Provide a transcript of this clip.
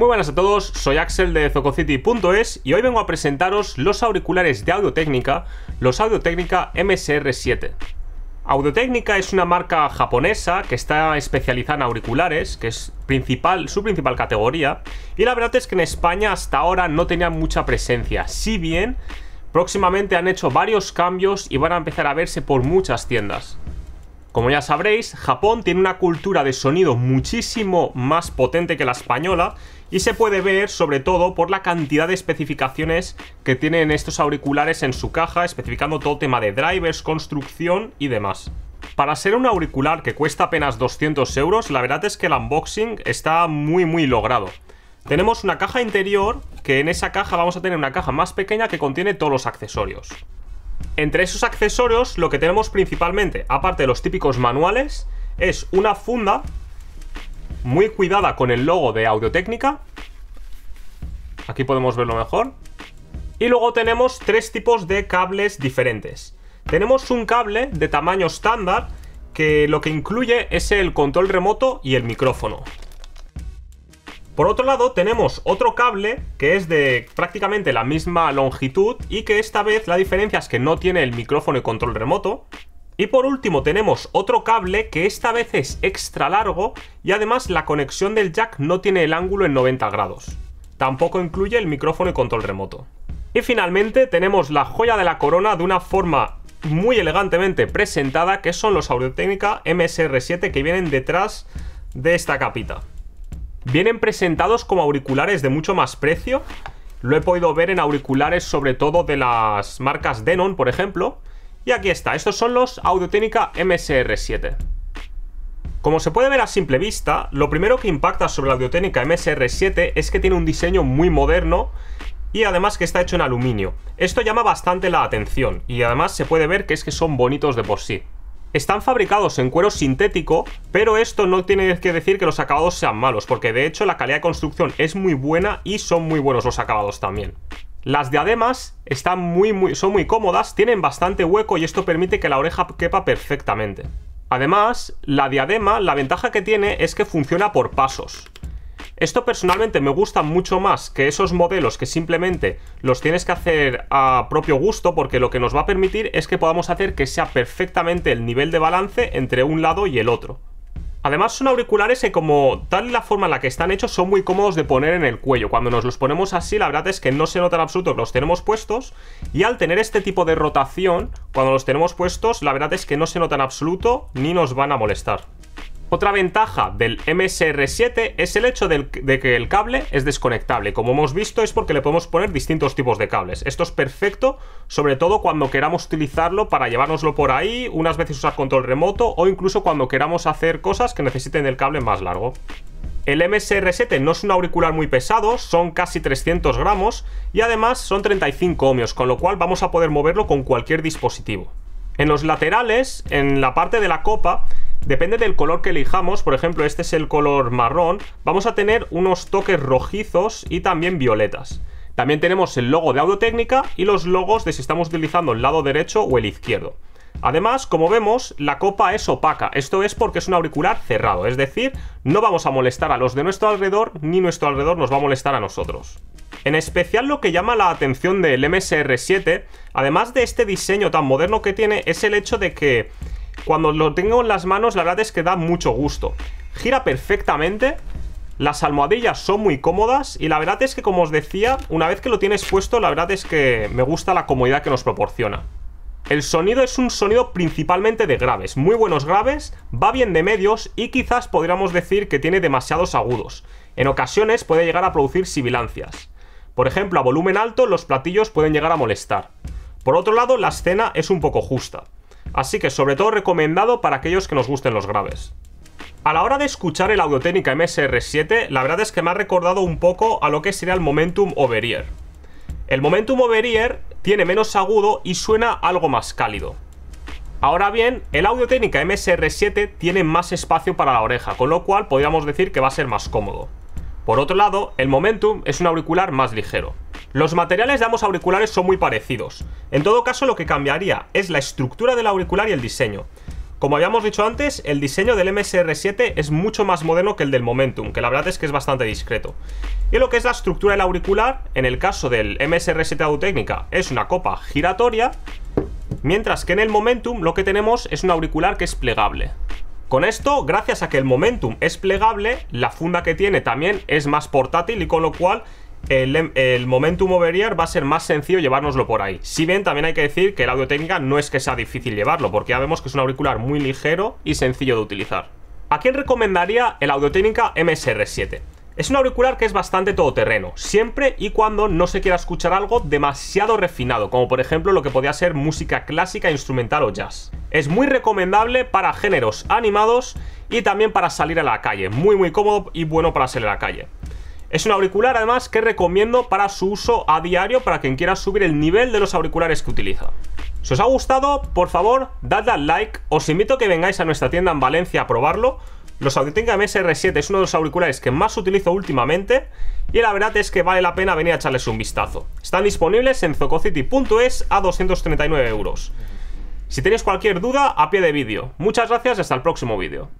Muy buenas a todos, soy Axel de Zococity.es y hoy vengo a presentaros los auriculares de Audio los Audio MSR7. Audio es una marca japonesa que está especializada en auriculares, que es principal, su principal categoría, y la verdad es que en España hasta ahora no tenía mucha presencia, si bien próximamente han hecho varios cambios y van a empezar a verse por muchas tiendas. Como ya sabréis, Japón tiene una cultura de sonido muchísimo más potente que la española y se puede ver sobre todo por la cantidad de especificaciones que tienen estos auriculares en su caja, especificando todo tema de drivers, construcción y demás. Para ser un auricular que cuesta apenas 200 euros, la verdad es que el unboxing está muy muy logrado. Tenemos una caja interior, que en esa caja vamos a tener una caja más pequeña que contiene todos los accesorios. Entre esos accesorios lo que tenemos principalmente, aparte de los típicos manuales, es una funda muy cuidada con el logo de Audio-Técnica. Aquí podemos verlo mejor. Y luego tenemos tres tipos de cables diferentes. Tenemos un cable de tamaño estándar que lo que incluye es el control remoto y el micrófono. Por otro lado, tenemos otro cable que es de prácticamente la misma longitud y que esta vez la diferencia es que no tiene el micrófono y control remoto. Y por último tenemos otro cable que esta vez es extra largo y además la conexión del jack no tiene el ángulo en 90 grados. Tampoco incluye el micrófono y control remoto. Y finalmente tenemos la joya de la corona de una forma muy elegantemente presentada que son los Audio MSR7 que vienen detrás de esta capita. Vienen presentados como auriculares de mucho más precio. Lo he podido ver en auriculares sobre todo de las marcas Denon, por ejemplo. Y aquí está, estos son los audio MSR7. Como se puede ver a simple vista, lo primero que impacta sobre la audio MSR7 es que tiene un diseño muy moderno y además que está hecho en aluminio. Esto llama bastante la atención y además se puede ver que es que son bonitos de por sí. Están fabricados en cuero sintético, pero esto no tiene que decir que los acabados sean malos, porque de hecho la calidad de construcción es muy buena y son muy buenos los acabados también. Las diademas están muy, son muy cómodas, tienen bastante hueco y esto permite que la oreja quepa perfectamente. Además, la diadema, la ventaja que tiene es que funciona por pasos. Esto personalmente me gusta mucho más que esos modelos que simplemente los tienes que hacer a propio gusto porque lo que nos va a permitir es que podamos hacer que sea perfectamente el nivel de balance entre un lado y el otro. Además son auriculares que como tal y la forma en la que están hechos son muy cómodos de poner en el cuello. Cuando nos los ponemos así la verdad es que no se notan absolutos absoluto los tenemos puestos y al tener este tipo de rotación cuando los tenemos puestos la verdad es que no se notan en absoluto ni nos van a molestar. Otra ventaja del MSR7 es el hecho de que el cable es desconectable. Como hemos visto es porque le podemos poner distintos tipos de cables. Esto es perfecto, sobre todo cuando queramos utilizarlo para llevárnoslo por ahí, unas veces usar control remoto o incluso cuando queramos hacer cosas que necesiten el cable más largo. El MSR7 no es un auricular muy pesado, son casi 300 gramos y además son 35 ohmios, con lo cual vamos a poder moverlo con cualquier dispositivo. En los laterales, en la parte de la copa, Depende del color que elijamos, por ejemplo, este es el color marrón, vamos a tener unos toques rojizos y también violetas. También tenemos el logo de Audio y los logos de si estamos utilizando el lado derecho o el izquierdo. Además, como vemos, la copa es opaca, esto es porque es un auricular cerrado, es decir, no vamos a molestar a los de nuestro alrededor, ni nuestro alrededor nos va a molestar a nosotros. En especial lo que llama la atención del MSR7, además de este diseño tan moderno que tiene, es el hecho de que cuando lo tengo en las manos, la verdad es que da mucho gusto. Gira perfectamente. Las almohadillas son muy cómodas y la verdad es que, como os decía, una vez que lo tienes puesto, la verdad es que me gusta la comodidad que nos proporciona. El sonido es un sonido principalmente de graves, muy buenos graves, va bien de medios y quizás podríamos decir que tiene demasiados agudos. En ocasiones puede llegar a producir sibilancias. Por ejemplo, a volumen alto los platillos pueden llegar a molestar. Por otro lado, la escena es un poco justa. Así que sobre todo recomendado para aquellos que nos gusten los graves. A la hora de escuchar el audio technica MSR7, la verdad es que me ha recordado un poco a lo que sería el Momentum Over-Ear. El Momentum Over-Ear tiene menos agudo y suena algo más cálido. Ahora bien, el audio technica MSR7 tiene más espacio para la oreja, con lo cual podríamos decir que va a ser más cómodo. Por otro lado, el Momentum es un auricular más ligero. Los materiales de ambos auriculares son muy parecidos. En todo caso, lo que cambiaría es la estructura del auricular y el diseño. Como habíamos dicho antes, el diseño del MSR7 es mucho más moderno que el del Momentum, que la verdad es que es bastante discreto. Y lo que es la estructura del auricular, en el caso del MSR7 Audio-Técnica, es una copa giratoria, mientras que en el Momentum lo que tenemos es un auricular que es plegable. Con esto, gracias a que el Momentum es plegable, la funda que tiene también es más portátil y con lo cual Em, el, momentum Overhear va a ser más sencillo llevárnoslo por ahí. Si bien también hay que decir que el audio técnica no es que sea difícil llevarlo, porque ya vemos que es un auricular muy ligero y sencillo de utilizar. ¿A quién recomendaría el audio técnica MSR7? Es un auricular que es bastante todoterreno, siempre y cuando no se quiera escuchar algo demasiado refinado, como por ejemplo lo que podría ser música clásica, e instrumental o jazz. Es muy recomendable para géneros animados y también para salir a la calle, muy muy cómodo y bueno para salir a la calle. Es un auricular además que recomiendo para su uso a diario para quien quiera subir el nivel de los auriculares que utiliza. Si os ha gustado, por favor, dadle al like, os invito a que vengáis a nuestra tienda en Valencia a probarlo. Los Audio-Technica MSR7 es uno de los auriculares que más utilizo últimamente y la verdad es que vale la pena venir a echarles un vistazo. Están disponibles en zococity.es a 239 euros. Si tenéis cualquier duda, a pie de vídeo. Muchas gracias y hasta el próximo vídeo.